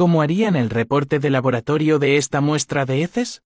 ¿Cómo harían el reporte de laboratorio de esta muestra de heces?